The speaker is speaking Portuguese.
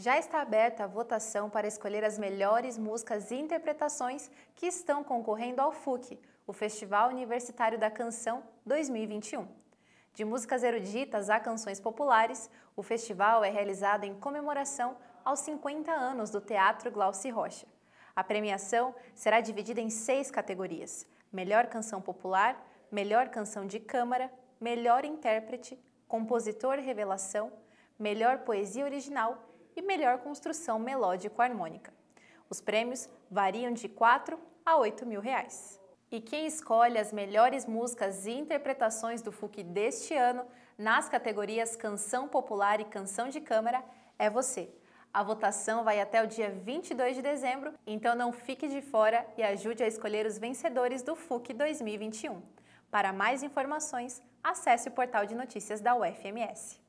já está aberta a votação para escolher as melhores músicas e interpretações que estão concorrendo ao FUC, o Festival Universitário da Canção 2021. De músicas eruditas a canções populares, o festival é realizado em comemoração aos 50 anos do Teatro Glauci Rocha. A premiação será dividida em seis categorias: melhor canção popular, melhor canção de câmara, melhor intérprete, compositor revelação, melhor poesia original e melhor construção melódico-harmônica. Os prêmios variam de 4 a 8 mil reais. E quem escolhe as melhores músicas e interpretações do FUC deste ano nas categorias Canção Popular e Canção de Câmara é você. A votação vai até o dia 22 de dezembro, então não fique de fora e ajude a escolher os vencedores do FUC 2021. Para mais informações, acesse o portal de notícias da UFMS.